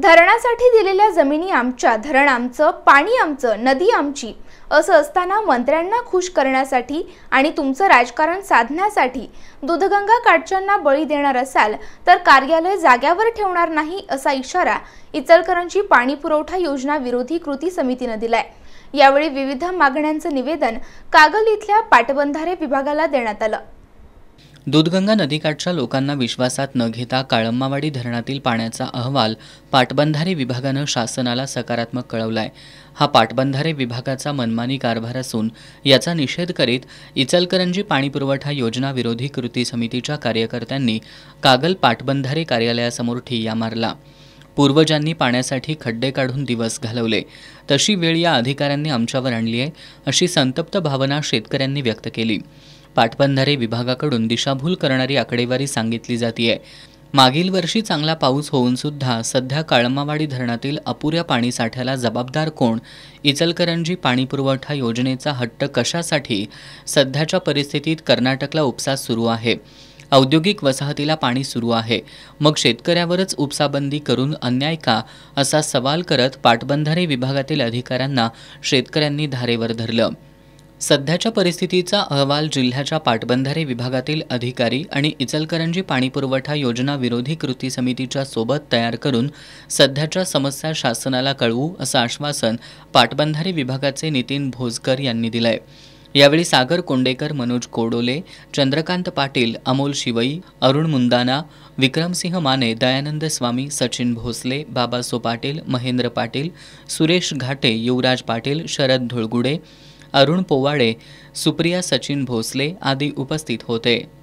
धरणासाठी दिलेल्या जमिनी आमच्या धरण आमचं पाणी आमचं नदी आमची असं असताना मंत्र्यांना खुश करण्यासाठी आणि तुमचं राजकारण साधण्यासाठी दुधगंगा काठच्यांना बळी देणार असाल तर कार्यालय जाग्यावर ठेवणार नाही असा इशारा इचलकरंजी पाणी पुरवठा योजना विरोधी कृती समितीनं दिलाय यावेळी विविध मागण्यांचं निवेदन कागल इथल्या पाटबंधारे विभागाला देण्यात आलं दूधगंगा नदीकाठच्या लोकांना विश्वासात न घेता काळंबावाडी धरणातील पाण्याचा अहवाल पाटबंधारे विभागानं शासनाला सकारात्मक कळवलाय हा पाटबंधारे विभागाचा मनमानी कारभार असून याचा निषेध करीत इचलकरंजी पाणीपुरवठा योजना विरोधी कृती समितीच्या कार्यकर्त्यांनी कागल पाटबंधारे कार्यालयासमोर ठिय्या मारला पूर्वजांनी पाण्यासाठी खड्डे काढून दिवस घालवले तशी वेळ या अधिकाऱ्यांनी आमच्यावर आणली आहे अशी संतप्त भावना शेतकऱ्यांनी व्यक्त केली पाटबंधारे विभागाकडून दिशाभूल करणारी आकडेवारी सांगितली जातीय मागील वर्षी चांगला पाऊस होऊन सुद्धा सध्या काळमावाडी धरणातील अपुऱ्या पाणीसाठ्याला जबाबदार कोण इचलकरंजी पाणीपुरवठा योजनेचा हट्ट कशासाठी सध्याच्या परिस्थितीत कर्नाटकला उपसा सुरू आहे औद्योगिक वसाहतीला पाणी सुरू आहे मग शेतकऱ्यावरच उपसाबंदी करून अन्याय का असा सवाल करत पाटबंधारे विभागातील अधिकाऱ्यांना शेतकऱ्यांनी धारेवर धरलं सध्याच्या परिस्थितीचा अहवाल जिल्ह्याच्या पाटबंधारे विभागातील अधिकारी आणि इचलकरंजी पाणीपुरवठा योजना विरोधी कृती समितीच्या सोबत तयार करून सध्याच्या समस्या शासनाला कळवू असं आश्वासन पाटबंधारे विभागाचे नितीन भोजकर यांनी दिलं यावेळी सागर कोंडेकर मनोज कोडोले चंद्रकांत पाटील अमोल शिवई अरुण मुंदाना विक्रमसिंह माने दयानंद स्वामी सचिन भोसले बाबासो पाटील महेंद्र पाटील सुरेश घाटे युवराज पाटील शरद धुळगुडे अरुण पोवाडे सुप्रिया सचिन भोसले आदी उपस्थित होते